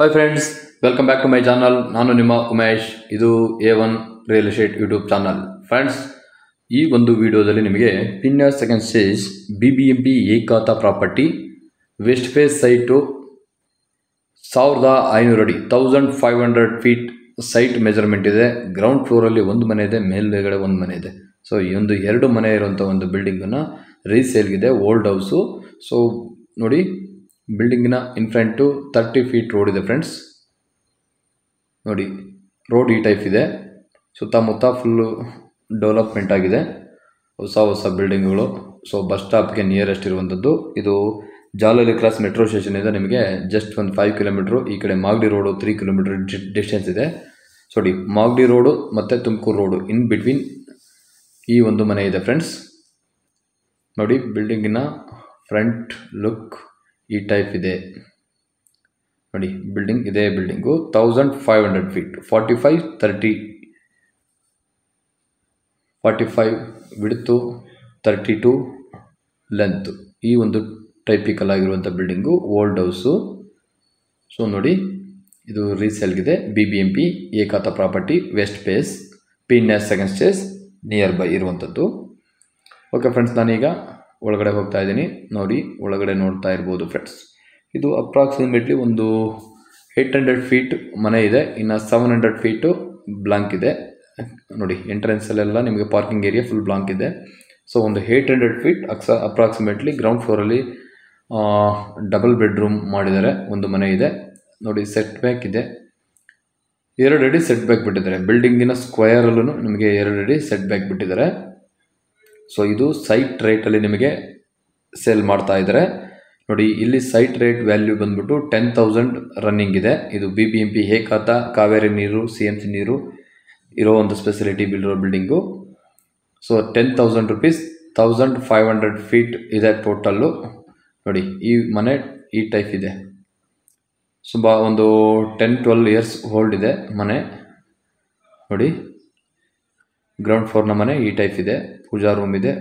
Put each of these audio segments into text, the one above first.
Hi friends welcome back to my channel ನಾನು ನಿಮ್ಮ ಉಮೇಶ್ ಇದು A one real estate YouTube channel friends ಈ ಒಂದು ವಿಡಿಯೋದಲ್ಲಿ ನಿಮಗೆ Peenya second stage B B M P ಏಕಾತ ಪ್ರಾಪರ್ಟಿ ವೆಸ್ಟ್ ಫೇಸ್ ಸೈಟು ಸಾವಿರದ ಐನೂರು ಅಡಿ thousand five hundred feet site measurement ಇದೆ ಗ್ರೌಂಡ್ ಫ್ಲೋರಲ್ಲಿ ಒಂದು ಮನೆ ಇದೆ ಮೇಲ್ಗಡೆ ಒಂದು ಮನೆ ಇದೆ ಸೊ ಈ ಒಂದು ಎರಡು ಮನೆ ಇರುವಂಥ ಒಂದು ಬಿಲ್ಡಿಂಗನ್ನು ರೀಸೇಲ್ಗಿದೆ ಓಲ್ಡ್ ಹೌಸು ಸೊ ನೋಡಿ ಬಿಲ್ಡಿಂಗಿನ in front in front feet road ಇದೆ ಫ್ರೆಂಡ್ಸ್ ನೋಡಿ ರೋಡ್ ಈ ಟೈಪ್ ಇದೆ ಸುತ್ತಮುತ್ತ ಫುಲ್ಲು ಡೆವಲಪ್ಮೆಂಟ್ ಆಗಿದೆ ಹೊಸ ಹೊಸ ಬಿಲ್ಡಿಂಗ್ಗಳು ಸೊ ಬಸ್ ಸ್ಟಾಪ್ಗೆ ನಿಯರೆಸ್ಟ್ ಇರುವಂಥದ್ದು ಇದು ಜಾಲಲಿ ಕ್ರಾಸ್ ಮೆಟ್ರೋ ಸ್ಟೇಷನ್ ಇದೆ ನಿಮಗೆ ಜಸ್ಟ್ ಒಂದು ಫೈವ್ ಕಿಲೋಮೀಟ್ರು ಈ ಕಡೆ Magadi road three kilometre distance ಇದೆ ಸಾರಿ ಮಾಗಡಿ ರೋಡು ಮತ್ತು ತುಮಕೂರು ರೋಡು ಇನ್ ಬಿಟ್ವೀನ್ ಈ ಒಂದು ಮನೆ ಇದೆ ಫ್ರೆಂಡ್ಸ್ ನೋಡಿ ಬಿಲ್ಡಿಂಗಿನ ಫ್ರಂಟ್ ಲುಕ್ ಈ ಟೈಪ್ ಇದೆ ನೋಡಿ ಬಿಲ್ಡಿಂಗ್ ಇದೇ building thousand five hundred feet forty five thirty forty five width thirty two length ಈ ಒಂದು ಟೈಪಿಕಲ್ ಆಗಿರುವಂಥ ಬಿಲ್ಡಿಂಗು ಓಲ್ಡ್ ಹೌಸು ಸೊ ನೋಡಿ ಇದು ರೀಸೇಲ್ಗಿದೆ ಬಿ ಬಿ ಎಂ ಪಿ ಏಕಾತ property west face Peenya second stage near by ಇರುವಂಥದ್ದು okay friends ನಾನೀಗ ಒಳಗಡೆ ಹೋಗ್ತಾ ಇದ್ದೀನಿ ನೋಡಿ ಒಳಗಡೆ ನೋಡ್ತಾ ಇರ್ಬೋದು ಫ್ರೆಂಡ್ಸ್ ಇದು ಅಪ್ರಾಕ್ಸಿಮೇಟ್ಲಿ ಒಂದು ಏಯ್ಟ್ ಹಂಡ್ರೆಡ್ ಫೀಟ್ ಮನೆ ಇದೆ ಇನ್ನು ಸೆವೆನ್ ಹಂಡ್ರೆಡ್ ಫೀಟು ಬ್ಲಾಂಕ್ ಇದೆ ನೋಡಿ ಎಂಟ್ರೆನ್ಸಲ್ಲೆಲ್ಲ ನಿಮಗೆ ಪಾರ್ಕಿಂಗ್ ಏರಿಯಾ ಫುಲ್ ಬ್ಲಾಂಕ್ ಇದೆ ಸೊ ಒಂದು ಏಯ್ಟ್ ಹಂಡ್ರೆಡ್ ಫೀಟ್ ಅಕ್ಸ ಅಪ್ರಾಕ್ಸಿಮೇಟ್ಲಿ ಗ್ರೌಂಡ್ ಫ್ಲೋರಲ್ಲಿ ಡಬಲ್ ಬೆಡ್ರೂಮ್ ಮಾಡಿದ್ದಾರೆ ಒಂದು ಮನೆ ಇದೆ ನೋಡಿ ಸೆಟ್ ಬ್ಯಾಕ್ ಇದೆ ಎರಡು ಅಡಿ ಸೆಟ್ ಬ್ಯಾಕ್ ಬಿಟ್ಟಿದ್ದಾರೆ ಬಿಲ್ಡಿಂಗಿನ ಸ್ಕ್ವಯರಲ್ಲೂ ನಿಮಗೆ ಎರಡು ಅಡಿ ಸೆಟ್ ಬ್ಯಾಕ್ ಬಿಟ್ಟಿದ್ದಾರೆ ಸೊ ಇದು ಸೈಟ್ ರೇಟಲ್ಲಿ ನಿಮಗೆ ಸೇಲ್ ಮಾಡ್ತಾ ಇದ್ದಾರೆ ನೋಡಿ ಇಲ್ಲಿ ಸೈಟ್ ರೇಟ್ ವ್ಯಾಲ್ಯೂ ಬಂದ್ಬಿಟ್ಟು ಟೆನ್ ತೌಸಂಡ್ ರನ್ನಿಂಗ್ ಇದೆ ಇದು B B M P A khata Kaveri ನೀರು ಸಿ ಎಮ್ ಸಿ ನೀರು ಇರೋ ಒಂದು ಸ್ಪೆಸಿಲಿಟಿ ಬಿಲ್ಡಿರೋ building so ten thousand rupees thousand five hundred feet ಇದೆ ಟೋಟಲ್ಲು ನೋಡಿ ಈ ಮನೆ ಈ ಟೈಪ್ ಇದೆ ಸುಮ್ಮ ಒಂದು ಟೆನ್ ಟ್ವೆಲ್ ಇಯರ್ಸ್ ಓಲ್ಡ್ ಇದೆ ಮನೆ ನೋಡಿ ಗ್ರೌಂಡ್ ಫ್ಲೋರ್ನ ಮನೆ ಈ ಟೈಪ್ ಇದೆ ಪೂಜಾ ರೂಮ್ ಇದೆ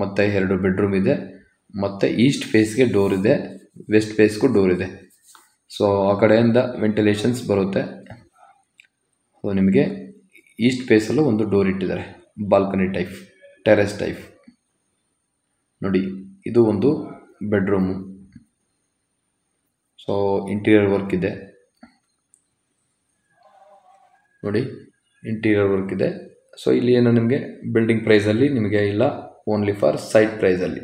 ಮತ್ತೆ ಎರಡು ಬೆಡ್ರೂಮ್ ಇದೆ ಮತ್ತೆ ಈಸ್ಟ್ ಫೇಸ್ಗೆ ಡೋರ್ ಇದೆ ವೆಸ್ಟ್ ಫೇಸ್ಗೂ ಡೋರ್ ಇದೆ ಸೊ ಆ ಕಡೆಯಿಂದ ವೆಂಟಿಲೇಷನ್ಸ್ ಬರುತ್ತೆ ಸೊ ನಿಮಗೆ ಈಸ್ಟ್ ಫೇಸಲ್ಲೂ ಒಂದು ಡೋರ್ ಇಟ್ಟಿದ್ದಾರೆ ಬಾಲ್ಕನಿ ಟೈಪ್ ಟೆರೆಸ್ ಟೈಪ್ ನೋಡಿ ಇದು ಒಂದು ಬೆಡ್ರೂಮು ಸೊ ಇಂಟೀರಿಯರ್ ವರ್ಕ್ ಇದೆ ನೋಡಿ ಇಂಟೀರಿಯರ್ ವರ್ಕ್ ಇದೆ ಸೊ ಇಲ್ಲಿ ಏನು ನಿಮಗೆ ಬಿಲ್ಡಿಂಗ್ ಪ್ರೈಸಲ್ಲಿ ನಿಮಗೆ ಇಲ್ಲ ಓನ್ಲಿ ಫಾರ್ ಸೈಟ್ ಪ್ರೈಸಲ್ಲಿ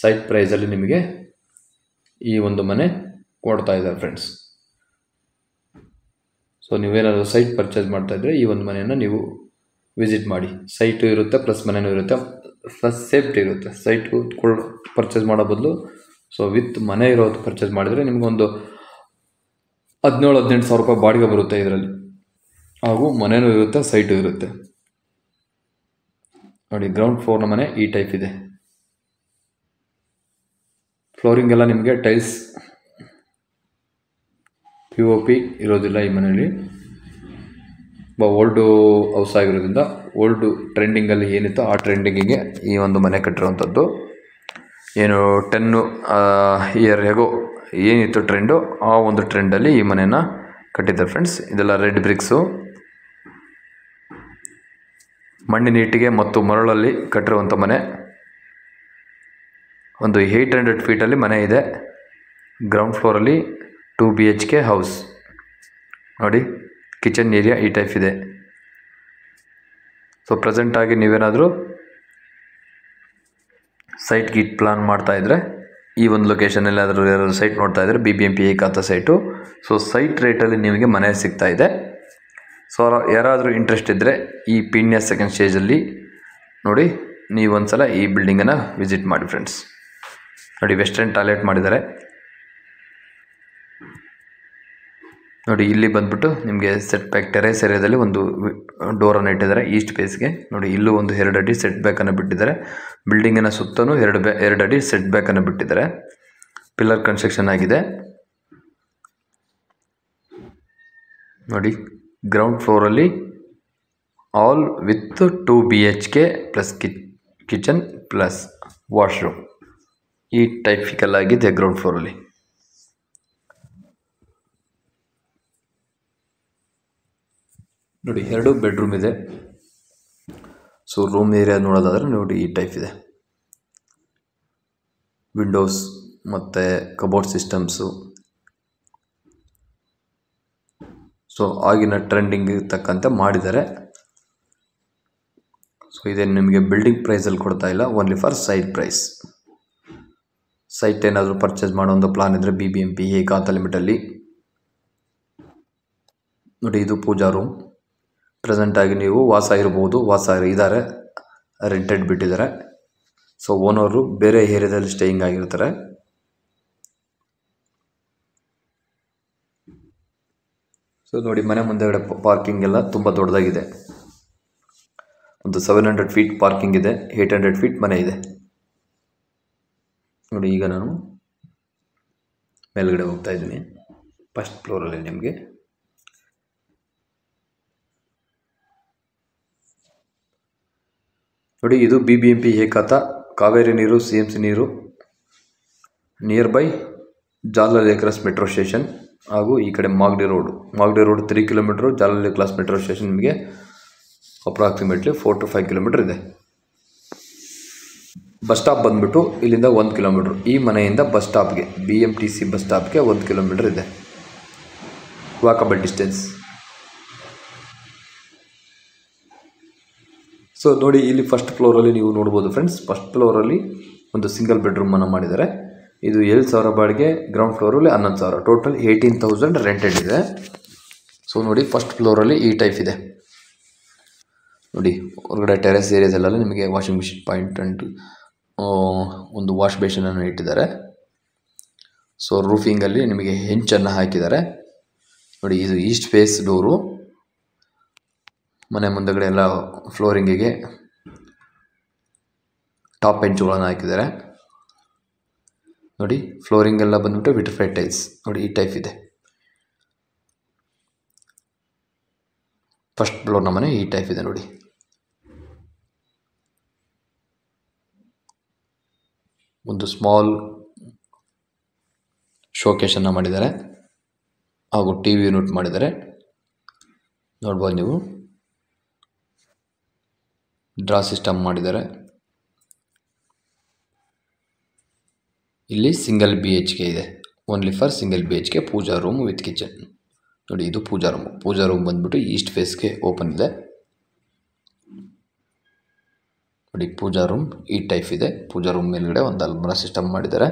ಸೈಟ್ ಪ್ರೈಸಲ್ಲಿ ನಿಮಗೆ ಈ ಒಂದು ಮನೆ ಕೊಡ್ತಾ ಇದ್ದಾರೆ ಫ್ರೆಂಡ್ಸ್ ಸೊ ನೀವೇನಾದರೂ ಸೈಟ್ ಪರ್ಚೇಸ್ ಮಾಡ್ತಾಯಿದ್ರೆ ಈ ಒಂದು ಮನೆಯನ್ನು ನೀವು ವಿಸಿಟ್ ಮಾಡಿ ಸೈಟು ಇರುತ್ತೆ ಪ್ಲಸ್ ಮನೆಯೂ ಇರುತ್ತೆ ಪ್ಲಸ್ ಸೇಫ್ಟಿ ಇರುತ್ತೆ ಸೈಟ್ ಕೊಡೋ ಪರ್ಚೇಸ್ ಮಾಡೋ ಬದಲು ಸೊ ವಿತ್ ಮನೆ ಇರೋದು ಪರ್ಚೇಸ್ ಮಾಡಿದರೆ ನಿಮಗೊಂದು ಹದಿನೇಳು ಹದಿನೆಂಟು ಸಾವಿರ ರೂಪಾಯಿ ಬಾಡಿಗೆ ಬರುತ್ತೆ ಇದರಲ್ಲಿ ಹಾಗೂ ಮನೆಯೂ ಇರುತ್ತೆ ಸೈಟು ಇರುತ್ತೆ ನೋಡಿ ಗ್ರೌಂಡ್ ಫ್ಲೋರ್ನ ಮನೆ ಈ ಟೈಪ್ ಇದೆ ಫ್ಲೋರಿಂಗ್ ಎಲ್ಲ ನಿಮಗೆ ಟೈಲ್ಸ್ ಪಿ ಒ ಪಿ ಇರೋದಿಲ್ಲ ಈ ಮನೆಯಲ್ಲಿ ತುಂಬ ಓಲ್ಡು ಹೌಸ್ ಆಗಿರೋದ್ರಿಂದ ಓಲ್ಡು ಟ್ರೆಂಡಿಂಗಲ್ಲಿ ಏನಿತ್ತು ಆ ಟ್ರೆಂಡಿಂಗಿಗೆ ಈ ಒಂದು ಮನೆ ಕಟ್ಟಿರುವಂಥದ್ದು ಏನು ಟೆನ್ನು ಇಯರ್ ಹೇಗೋ ಏನಿತ್ತು ಟ್ರೆಂಡು ಆ ಒಂದು ಟ್ರೆಂಡಲ್ಲಿ ಈ ಮನೆಯನ್ನು ಕಟ್ಟಿದ್ದಾರೆ ಫ್ರೆಂಡ್ಸ್ ಇದೆಲ್ಲ ರೆಡ್ ಬ್ರಿಕ್ಸು ಮಣ್ಣಿನ ಇಟ್ಟಿಗೆ ಮತ್ತು ಮರಳಲ್ಲಿ ಕಟ್ಟಿರುವಂಥ ಮನೆ ಒಂದು ಏಯ್ಟ್ ಹಂಡ್ರೆಡ್ ಫೀಟಲ್ಲಿ ಮನೆ ಇದೆ ಗ್ರೌಂಡ್ ಫ್ಲೋರಲ್ಲಿ two B H K house ನೋಡಿ ಕಿಚನ್ ಏರಿಯಾ ಈ ಟೈಪ್ ಇದೆ ಸೊ ಪ್ರೆಸೆಂಟಾಗಿ ನೀವೇನಾದರೂ ಸೈಟ್ ಗೀಟ್ ಪ್ಲಾನ್ ಮಾಡ್ತಾಯಿದ್ರೆ ಈ ಒಂದು ಲೊಕೇಶನಲ್ಲಿ ಅದರಲ್ಲಿ ಸೈಟ್ ನೋಡ್ತಾಯಿದ್ರೆ ಬಿ ಬಿ ಎಂ ಪಿ ಏಕಾತ ಸೈಟು ಸೊ ಸೈಟ್ ರೇಟಲ್ಲಿ ನಿಮಗೆ ಮನೆ ಸಿಗ್ತಾಯಿದೆ ಸೊ ಯಾರಾದರೂ ಇಂಟ್ರೆಸ್ಟ್ ಇದ್ದರೆ ಈ ಪೀಣ್ಯ ಸೆಕೆಂಡ್ ಸ್ಟೇಜಲ್ಲಿ ನೋಡಿ ನೀವು ಒಂದು ಸಲ ಈ ಬಿಲ್ಡಿಂಗನ್ನು ವಿಸಿಟ್ ಮಾಡಿ ಫ್ರೆಂಡ್ಸ್ ನೋಡಿ ವೆಸ್ಟರ್ನ್ ಟಾಯ್ಲೆಟ್ ಮಾಡಿದ್ದಾರೆ ನೋಡಿ ಇಲ್ಲಿ ಬಂದ್ಬಿಟ್ಟು ನಿಮಗೆ ಸೆಟ್ ಬ್ಯಾಕ್ ಟೆರೇಸ್ ಏರಿಯಾದಲ್ಲಿ ಒಂದು ಡೋರನ್ನು ಇಟ್ಟಿದ್ದಾರೆ ಈಸ್ಟ್ ಫೇಸ್ಗೆ ನೋಡಿ ಇಲ್ಲೂ ಒಂದು ಎರಡು ಅಡಿ ಸೆಟ್ ಬ್ಯಾಕನ್ನು ಬಿಟ್ಟಿದ್ದಾರೆ ಬಿಲ್ಡಿಂಗಿನ ಸುತ್ತಲೂ ಎರಡು ಬ್ಯಾ ಎರಡು ಅಡಿ ಸೆಟ್ ಬ್ಯಾಕನ್ನು ಬಿಟ್ಟಿದ್ದಾರೆ ಪಿಲ್ಲರ್ ಕನ್ಸ್ಟ್ರಕ್ಷನ್ ಆಗಿದೆ ನೋಡಿ ಗ್ರೌಂಡ್ ಫ್ಲೋರ್ ಅಲ್ಲಿ all with two K plus kitchen plus washroom ಈ ಟೈಪಿಕಲ್ ಆಗಿದೆ ಗ್ರೌಂಡ್ ಫ್ಲೋರ್ ಅಲ್ಲಿ. ನೋಡಿ ಎರಡು ಬೆಡ್ರೂಮ್ ಇದೆ ಸೊ ರೂಮ್ ಏರಿಯಾ ನೋಡೋದಾದ್ರೆ ನೋಡಿ ಈ ಟೈಪ್ ಇದೆ ವಿಂಡೋಸ್ ಮತ್ತು ಕಬೋರ್ಡ್ ಸಿಸ್ಟಮ್ಸು ಸೊ ಆಗಿನ ಟ್ರೆಂಡಿಂಗ್ ತಕ್ಕಂತೆ ಮಾಡಿದ್ದಾರೆ ಸೊ ಇದೇನು ನಿಮಗೆ ಬಿಲ್ಡಿಂಗ್ ಪ್ರೈಸಲ್ಲಿ ಕೊಡ್ತಾ ಇಲ್ಲ only for site price site ಏನಾದರೂ ಪರ್ಚೇಸ್ ಮಾಡೋ ಒಂದು ಪ್ಲಾನ್ ಇದ್ದರೆ ಬಿ ಬಿ ಎಮ್ ಪಿ ಏಕಾಂತ ಲಿಮಿಟಲ್ಲಿ ನೋಡಿ ಇದು ಪೂಜಾ ರೂಮ್ ಪ್ರೆಸೆಂಟಾಗಿ ನೀವು ವಾಸ ಇರ್ಬೋದು ವಾಸ ಇದ್ದಾರೆ ರೆಂಟೆಡ್ ಬಿಟ್ಟಿದ್ದಾರೆ ಸೊ ಓನರು ಬೇರೆ ಏರಿಯಾದಲ್ಲಿ ಸ್ಟೇಯಿಂಗ್ ಆಗಿರ್ತಾರೆ ಸೊ ನೋಡಿ ಮನೆ ಮುಂದೆಗಡೆ ಪಾರ್ಕಿಂಗ್ ಎಲ್ಲ ತುಂಬ ದೊಡ್ಡದಾಗಿದೆ ಒಂದು ಸೆವೆನ್ ಹಂಡ್ರೆಡ್ ಫೀಟ್ ಪಾರ್ಕಿಂಗ್ ಇದೆ ಏಯ್ಟ್ ಹಂಡ್ರೆಡ್ ಫೀಟ್ ಮನೆ ಇದೆ ನೋಡಿ ಈಗ ನಾನು ಮೇಲ್ಗಡೆ ಹೋಗ್ತಾ ಇದ್ದೀನಿ ಫಸ್ಟ್ ಫ್ಲೋರಲ್ಲಿ ನಿಮಗೆ ನೋಡಿ ಇದು ಬಿ ಬಿ ಎಂ ಪಿ ಏಕಾತ ಕಾವೇರಿ ನೀರು ಸಿ ಎಮ್ ಸಿ ನೀರು ನಿಯರ್ ಬೈ ಜಾಲ ಲೇಕ್ರಸ್ ಮೆಟ್ರೋ ಸ್ಟೇಷನ್ ಹಾಗೂ ಈ ಕಡೆ Magadi road Magadi road three kilometre Jalahalli cross metro station ನಿಮಗೆ approximately four to five kilometre ಇದೆ ಬಸ್ ಸ್ಟಾಪ್ ಬಂದುಬಿಟ್ಟು ಇಲ್ಲಿಂದ ಒಂದು ಕಿಲೋಮೀಟ್ರ್ ಈ ಮನೆಯಿಂದ ಬಸ್ ಸ್ಟಾಪ್ಗೆ B M T C bus ಸ್ಟಾಪ್ಗೆ ಒಂದು ಕಿಲೋಮೀಟ್ರ್ ಇದೆ ವಾಕಬಲ್ ಡಿಸ್ಟೆನ್ಸ್ ಸೊ ನೋಡಿ ಇಲ್ಲಿ ಫಸ್ಟ್ ಫ್ಲೋರಲ್ಲಿ ನೀವು ನೋಡ್ಬೋದು ಫ್ರೆಂಡ್ಸ್ ಫಸ್ಟ್ ಫ್ಲೋರಲ್ಲಿ ಒಂದು ಸಿಂಗಲ್ ಬೆಡ್ರೂಮನ್ನು ಮಾಡಿದ್ದಾರೆ ಇದು ಏಳು ಸಾವಿರ ಬಾಡಿಗೆ ಗ್ರೌಂಡ್ ಫ್ಲೋರಲ್ಲಿ ಹನ್ನೊಂದು ಸಾವಿರ ಟೋಟಲ್ ಏಯ್ಟೀನ್ ತೌಸಂಡ್ ರೆಂಟೆಡ್ ಇದೆ ಸೊ ನೋಡಿ ಫಸ್ಟ್ ಫ್ಲೋರಲ್ಲಿ ಈ ಟೈಪ್ ಇದೆ ನೋಡಿ ಹೊರಗಡೆ ಟೆರೆಸ್ ಎಲ್ಲ ನಿಮಗೆ ವಾಷಿಂಗ್ ಮಿಷಿನ್ ಪಾಯಿಂಟ್ ಅಂಡ್ ಒಂದು ವಾಶ್ ಬೇಷನನ್ನು ಇಟ್ಟಿದ್ದಾರೆ ಸೊ ರೂಫಿಂಗಲ್ಲಿ ನಿಮಗೆ ಹೆಂಚನ್ನು ಹಾಕಿದ್ದಾರೆ ನೋಡಿ ಇದು ಈಸ್ಟ್ ಫೇಸ್ ಡೋರು ಮನೆ ಮುಂದಗಡೆ ಎಲ್ಲ ಫ್ಲೋರಿಂಗಿಗೆ ಟಾಪ್ ಹೆಂಚುಗಳನ್ನು ಹಾಕಿದ್ದಾರೆ ನೋಡಿ ಫ್ಲೋರಿಂಗ್ ಎಲ್ಲ ಬಂದ್ಬಿಟ್ಟು ವಿಟ್ರಿಫೈ ಟೈಲ್ಸ್ ನೋಡಿ ಈ ಟೈಪ್ ಇದೆ ಫಸ್ಟ್ ಫ್ಲೋರ್ ಮನೆ ಈ ಟೈಪ್ ಇದೆ ನೋಡಿ ಒಂದು ಸ್ಮಾಲ್ ಶೋಕೇಶನ್ನು ಮಾಡಿದ್ದಾರೆ ಹಾಗೂ ಟಿ ವಿ ಯೂನಿಟ್ ಮಾಡಿದ್ದಾರೆ ನೋಡ್ಬೋದು ನೀವು ಡ್ರಾ ಸಿಸ್ಟಮ್ ಮಾಡಿದ್ದಾರೆ ಇಲ್ಲಿ ಸಿಂಗಲ್ ಬಿ ಎಚ್ ಕೆ ಇದೆ only for single B H K pooja room with kitchen ನೋಡಿ ಇದು ಪೂಜಾ ರೂಮ್ ಪೂಜಾ ರೂಮ್ ಬಂದ್ಬಿಟ್ಟು ಈಸ್ಟ್ ಫೇಸ್ಗೆ ಓಪನ್ ಇದೆ ನೋಡಿ ಪೂಜಾ ರೂಮ್ ಈ ಟೈಪ್ ಇದೆ ಪೂಜಾ ರೂಮ್ ಮೇಲ್ಗಡೆ ಒಂದು ಅಲ್ಮರ ಸಿಸ್ಟಮ್ ಮಾಡಿದ್ದಾರೆ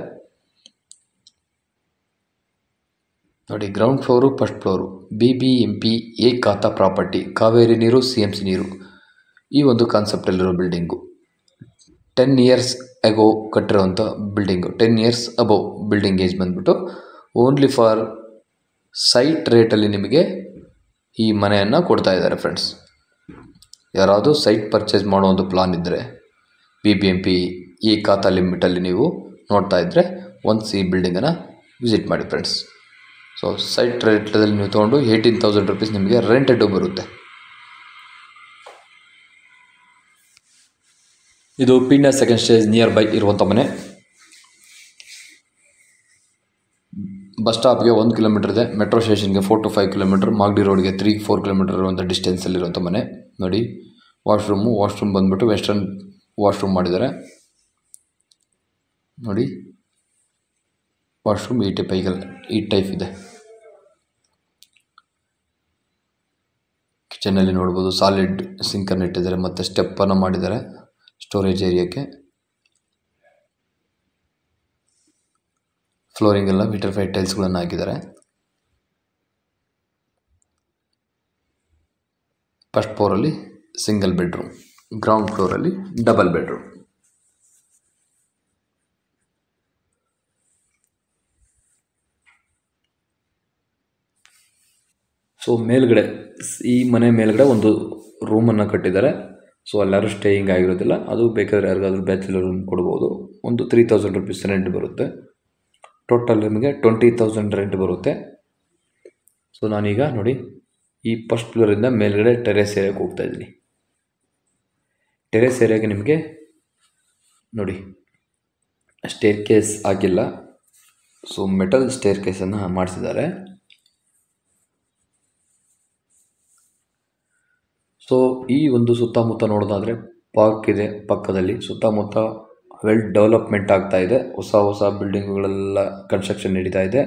ನೋಡಿ ground floor first floor B B M P A khata property Kaveri ನೀರು ಸಿ ಎಮ್ ಸಿ ನೀರು ಈ ಒಂದು ಕಾನ್ಸೆಪ್ಟಲ್ಲಿರೋ ಬಿಲ್ಡಿಂಗು ಟೆನ್ ಇಯರ್ಸ್ ಅಗೋ ಕಟ್ಟಿರೋವಂಥ building ten years above building age ಬಂದ್ಬಿಟ್ಟು ಓನ್ಲಿ ಫಾರ್ ಸೈಟ್ ರೇಟಲ್ಲಿ ನಿಮಗೆ ಈ ಮನೆಯನ್ನು ಕೊಡ್ತಾ ಇದ್ದಾರೆ ಫ್ರೆಂಡ್ಸ್ ಯಾರಾದರೂ ಸೈಟ್ ಪರ್ಚೇಸ್ ಮಾಡೋ ಒಂದು ಪ್ಲಾನ್ ಇದ್ದರೆ ಬಿ ಬಿ ಎಮ್ ಪಿ ಈ ಖಾತಾ ಲಿಮಿಟಲ್ಲಿ ನೀವು ನೋಡ್ತಾ ಇದ್ದರೆ ಒನ್ಸ್ ಈ ಬಿಲ್ಡಿಂಗನ್ನು ವಿಸಿಟ್ ಮಾಡಿ ಫ್ರೆಂಡ್ಸ್ ಸೊ ಸೈಟ್ ರೇಟಲ್ಲಿ ನೀವು ತೊಗೊಂಡು ಏಯ್ಟೀನ್ ತೌಸಂಡ್ ರುಪೀಸ್ ನಿಮಗೆ ರೆಂಟೆಡು ಬರುತ್ತೆ ಇದು ಪಿಂಡ ಸೆಕೆಂಡ್ ಸ್ಟೇಜ್ ನಿಯರ್ ಬೈ ಇರುವಂಥ ಮನೆ ಬಸ್ ಸ್ಟಾಪ್ಗೆ ಒಂದು ಕಿಲೋಮೀಟರ್ ಇದೆ ಮೆಟ್ರೋ ಸ್ಟೇಷನ್ಗೆ four to five kilometre Magadi ರೋಡ್ಗೆ ತ್ರೀ ಫೋರ್ ಕಿಲೋಮೀಟರ್ ಇರುವಂಥ ಡಿಸ್ಟೆನ್ಸಲ್ಲಿರುವಂಥ ಮನೆ ನೋಡಿ ವಾಶ್ರೂಮು ವಾಶ್ರೂಮ್ ಬಂದುಬಿಟ್ಟು ವೆಸ್ಟರ್ನ್ ವಾಶ್ರೂಮ್ ಮಾಡಿದ್ದಾರೆ ನೋಡಿ ವಾಶ್ರೂಮ್ ಈ ಟೈಪ್ ಐಗಲ್ ಈ ಟೈಪ್ ಇದೆ ಕಿಚನಲ್ಲಿ ನೋಡ್ಬೋದು ಸಾಲಿಡ್ ಸಿಂಕನ್ನು ಇಟ್ಟಿದ್ದಾರೆ ಮತ್ತು ಸ್ಟೆಪ್ಪನ್ನು ಮಾಡಿದ್ದಾರೆ ಸ್ಟೋರೇಜ್ ಏರಿಯಾಕ್ಕೆ ಎಲ್ಲ ಮೀಟರ್ ಫೈವ್ ಟೈಲ್ಸ್ಗಳನ್ನು ಹಾಕಿದ್ದಾರೆ ಫಸ್ಟ್ ಫ್ಲೋರಲ್ಲಿ ಸಿಂಗಲ್ ಬೆಡ್ರೂಮ್ ಗ್ರೌಂಡ್ ಫ್ಲೋರಲ್ಲಿ ಡಬಲ್ ಬೆಡ್ರೂಮ್ ಸೊ ಮೇಲ್ಗಡೆ ಈ ಮನೆ ಮೇಲ್ಗಡೆ ಒಂದು ರೂಮನ್ನು ಕಟ್ಟಿದ್ದಾರೆ ಸೊ ಅಲ್ಲಾದ್ರೂ ಸ್ಟೇಯಿಂಗ್ ಆಗಿರೋದಿಲ್ಲ ಅದು ಬೇಕಾದ್ರೆ ಯಾರಿಗಾದ್ರೂ ಬ್ಯಾಚುಲರ್ ರೂಮ್ ಕೊಡ್ಬೋದು ಒಂದು ತ್ರೀ ತೌಸಂಡ್ ರುಪೀಸ್ ರೆಂಟ್ ಬರುತ್ತೆ ಟೋಟಲ್ ನಿಮಗೆ ಟ್ವೆಂಟಿ ತೌಸಂಡ್ ರೆಂಟ್ ಬರುತ್ತೆ ಸೊ ನಾನೀಗ ನೋಡಿ ಈ ಫಸ್ಟ್ ಫ್ಲೋರಿಂದ ಮೇಲ್ಗಡೆ ಟೆರೆಸ್ ಏರಿಯಾಗೆ ಹೋಗ್ತಾ ಇದ್ದೀನಿ ಟೆರೆಸ್ ಏರಿಯಾಗೆ ನಿಮಗೆ ನೋಡಿ ಸ್ಟೇರ್ ಕೇಸ್ ಆಗಿಲ್ಲ ಸೊ ಮೆಟಲ್ ಸ್ಟೇರ್ ಕೇಸನ್ನು ಮಾಡಿಸಿದ್ದಾರೆ ಸೊ ಈ ಒಂದು ಸುತ್ತಮುತ್ತ ನೋಡೋದಾದರೆ ಪಾರ್ಕ್ ಇದೆ ಪಕ್ಕದಲ್ಲಿ ಸುತ್ತಮುತ್ತ ವೆಲ್ ಡೆವಲಪ್ಮೆಂಟ್ ಆಗ್ತಾ ಇದೆ ಹೊಸ ಹೊಸ ಬಿಲ್ಡಿಂಗ್ಗಳೆಲ್ಲ ಕನ್ಸ್ಟ್ರಕ್ಷನ್ ನಡೀತಾ ಇದೆ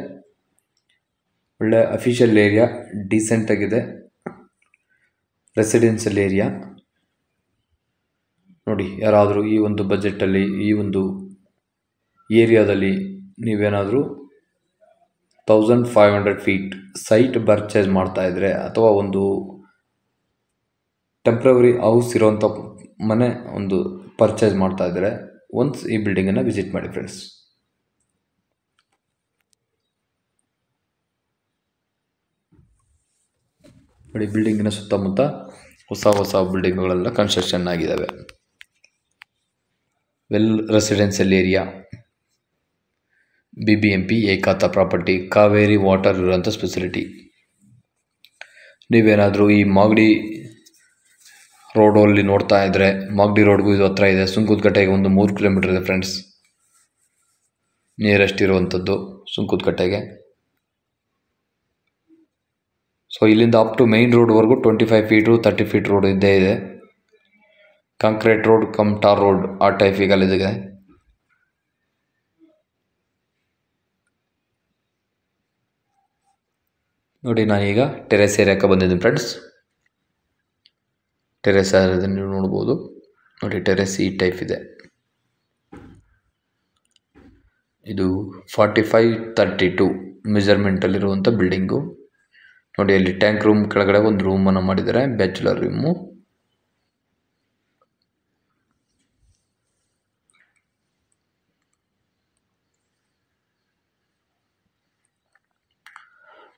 ಒಳ್ಳೆ ಅಫಿಷಿಯಲ್ ಏರಿಯಾ ಡೀಸೆಂಟಾಗಿದೆ ರೆಸಿಡೆನ್ಷಿಯಲ್ ಏರಿಯಾ ನೋಡಿ ಯಾರಾದರೂ ಈ ಒಂದು ಬಜೆಟಲ್ಲಿ ಈ ಒಂದು ಏರಿಯಾದಲ್ಲಿ ನೀವೇನಾದರೂ thousand five hundred feet site purchase ಮಾಡ್ತಾಯಿದ್ರೆ ಅಥವಾ ಒಂದು ಟೆಂಪ್ರವರಿ ಹೌಸ್ ಇರೋವಂಥ ಮನೆ ಒಂದು ಪರ್ಚೇಸ್ ಮಾಡ್ತಾ ಇದ್ರೆ ಒನ್ಸ್ ಈ ಬಿಲ್ಡಿಂಗನ್ನು ವಿಸಿಟ್ ಮಾಡಿ ಫ್ರೆಂಡ್ಸ್ ನೋಡಿ ಬಿಲ್ಡಿಂಗಿನ ಸುತ್ತಮುತ್ತ ಹೊಸ ಹೊಸ ಬಿಲ್ಡಿಂಗ್ಗಳೆಲ್ಲ ಕನ್ಸ್ಟ್ರಕ್ಷನ್ ಆಗಿದ್ದಾವೆ well residential area B B M P ಏಕಾತ ಪ್ರಾಪರ್ಟಿ ಕಾವೇರಿ ವಾಟರ್ ಇರುವಂಥ ಸ್ಪೆಸಿಲಿಟಿ ನೀವೇನಾದರೂ ಈ ಮಾಗಡಿ ರೋಡು ಅಲ್ಲಿ ನೋಡ್ತಾ ಇದ್ದರೆ ಮಾಗಡಿ ರೋಡ್ಗೂ ಇದು ಹತ್ರ ಇದೆ ಸುಂಕುದ್ಕಟ್ಟೆಗೆ ಒಂದು ಮೂರು ಕಿಲೋಮೀಟರ್ ಇದೆ ಫ್ರೆಂಡ್ಸ್ ನಿಯರೆಸ್ಟ್ ಇರುವಂಥದ್ದು ಸುಂಕುದ್ಕಟ್ಟೆಗೆ ಸೊ ಇಲ್ಲಿಂದ ಅಪ್ ಟು ಮೈನ್ ರೋಡ್ವರೆಗೂ twenty five feet thirty feet road ಇದ್ದೇ ಇದೆ concrete road cum tar road ಆ ಟೈಪಿಗೆ ಅಲ್ಲಿದೆ ನೋಡಿ ನಾನೀಗ ಟೆರೆಸ್ ಏರಿಯಾಕ್ಕೆ ಬಂದಿದ್ದೀನಿ ಫ್ರೆಂಡ್ಸ್ ಟೆರೆಸ್ ಆಗಿರೋದನ್ನು ನೀವು ನೋಡಬಹುದು ನೋಡಿ ಟೆರೆಸ್ ಈ ಟೈಪ್ ಇದೆ ಇದು ಫಾರ್ಟಿ ಫೈವ್ ತರ್ಟಿ ಟು ಮೆಜರ್ಮೆಂಟಲ್ಲಿರುವಂಥ ಬಿಲ್ಡಿಂಗು ನೋಡಿ ಅಲ್ಲಿ ಟ್ಯಾಂಕ್ ರೂಮ್ ಕೆಳಗಡೆ ಒಂದು ರೂಮ್ ಅನ್ನು ಮಾಡಿದ್ದಾರೆ ಬ್ಯಾಚುಲರ್ ರೂಮು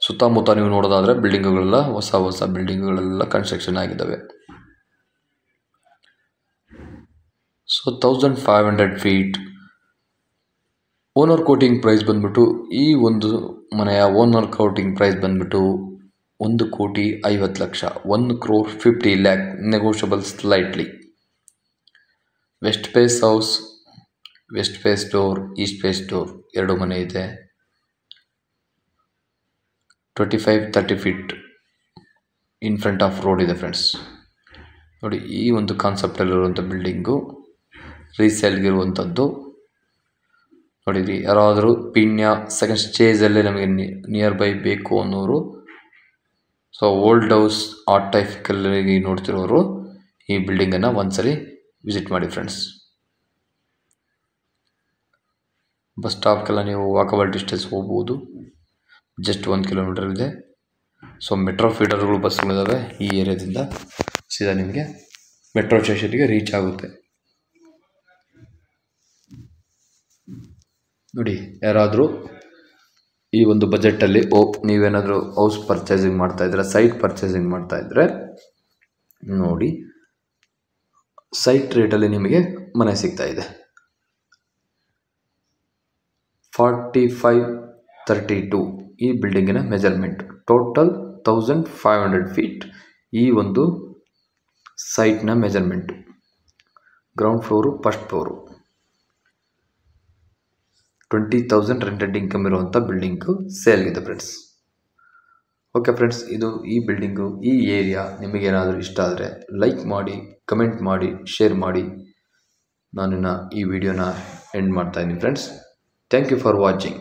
ಸುತ್ತಮುತ್ತ ನೀವು ನೋಡೋದಾದರೆ ಬಿಲ್ಡಿಂಗ್ಗಳೆಲ್ಲ ಹೊಸ ಹೊಸ ಬಿಲ್ಡಿಂಗ್ಗಳೆಲ್ಲ ಕನ್ಸ್ಟ್ರಕ್ಷನ್ ಆಗಿದ್ದಾವೆ so thousand five hundred feet owner quoting price ಬಂದ್ಬಿಟ್ಟು ಈ ಒಂದು ಮನೆಯ ಓನರ್ ಕೋಟಿಂಗ್ ಪ್ರೈಸ್ ಬಂದ್ಬಿಟ್ಟು ಒಂದು ಕೋಟಿ ಐವತ್ತು ಲಕ್ಷ ಒಂದು crore fifty lakh negotiable slightly west face house west face door east face door ಎರಡು ಮನೆ ಇದೆ twenty five thirty feet in front of road ಇದೆ ಫ್ರೆಂಡ್ಸ್ ನೋಡಿ ಈ ಒಂದು ಕಾನ್ಸೆಪ್ಟಲ್ಲಿರುವಂಥ ಬಿಲ್ಡಿಂಗು ಇರುವಂಥದ್ದು ನೋಡಿದ್ರಿ ಯಾರಾದರೂ ಪಿಣ್ಯ ಸೆಕೆಂಡ್ ಸ್ಟೇಜಲ್ಲಿ ನಮಗೆ ನಿಯರ್ ಬೈ ಬೇಕು ಅನ್ನೋರು ಸೊ ಓಲ್ಡ್ ಹೌಸ್ ಆರ್ಟ್ ಟೈಫಿಕಲ್ಲಿ ನೋಡ್ತಿರೋರು ಈ ಬಿಲ್ಡಿಂಗನ್ನು ಒಂದ್ಸರಿ ವಿಸಿಟ್ ಮಾಡಿ ಫ್ರೆಂಡ್ಸ್ ಬಸ್ ಸ್ಟಾಪ್ಗೆಲ್ಲ ನೀವು ವಾಕಬಲ್ ಡಿಸ್ಟೆನ್ಸ್ ಹೋಗ್ಬೋದು ಜಸ್ಟ್ ಒಂದು ಕಿಲೋಮೀಟರ್ ಇದೆ ಸೊ ಮೆಟ್ರೋ ಫೀಡರ್ಗಳು ಬಸ್ಗಳಿದ್ದಾವೆ ಈ ಏರಿಯಾದಿಂದ ಸೀದಾ ನಿಮಗೆ ಮೆಟ್ರೋ ಸ್ಟೇಷನ್ಗೆ ರೀಚ್ ಆಗುತ್ತೆ ನೋಡಿ ಯಾರಾದರೂ ಈ ಒಂದು ಬಜೆಟಲ್ಲಿ ಓ ನೀವೇನಾದರೂ ಹೌಸ್ ಪರ್ಚೇಸಿಂಗ್ ಮಾಡ್ತಾಯಿದ್ರೆ ಸೈಟ್ ಪರ್ಚೇಸಿಂಗ್ ಮಾಡ್ತಾಯಿದ್ರೆ ನೋಡಿ ಸೈಟ್ ರೇಟಲ್ಲಿ ನಿಮಗೆ ಮನೆ ಸಿಗ್ತಾ ಇದೆ ಫಾರ್ಟಿ ಫೈವ್ ತರ್ಟಿ ಟು ಈ ಬಿಲ್ಡಿಂಗಿನ measurement total thousand five hundred feet ಈ ಒಂದು ಸೈಟ್ನ measurement ground floor first floor twenty thousand rented income ಇರುವಂಥ ಬಿಲ್ಡಿಂಗು ಸೇಲ್ಗಿದೆ ಫ್ರೆಂಡ್ಸ್ ಓಕೆ ಫ್ರೆಂಡ್ಸ್ ಇದು ಈ ಬಿಲ್ಡಿಂಗು ಈ ಏರಿಯಾ ನಿಮಗೇನಾದರೂ ಇಷ್ಟ ಆದರೆ ಲೈಕ್ ಮಾಡಿ ಕಮೆಂಟ್ ಮಾಡಿ ಶೇರ್ ಮಾಡಿ ನಾನು ಈ ವಿಡಿಯೋನ ಎಂಡ್ ಮಾಡ್ತಾಯಿದ್ದೀನಿ friends thank you for watching